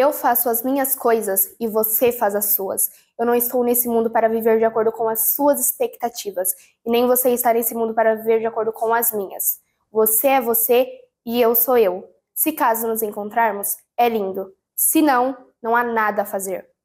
Eu faço as minhas coisas e você faz as suas. Eu não estou nesse mundo para viver de acordo com as suas expectativas, e nem você está nesse mundo para viver de acordo com as minhas. Você é você e eu sou eu. Se caso nos encontrarmos, é lindo. Se não, não há nada a fazer.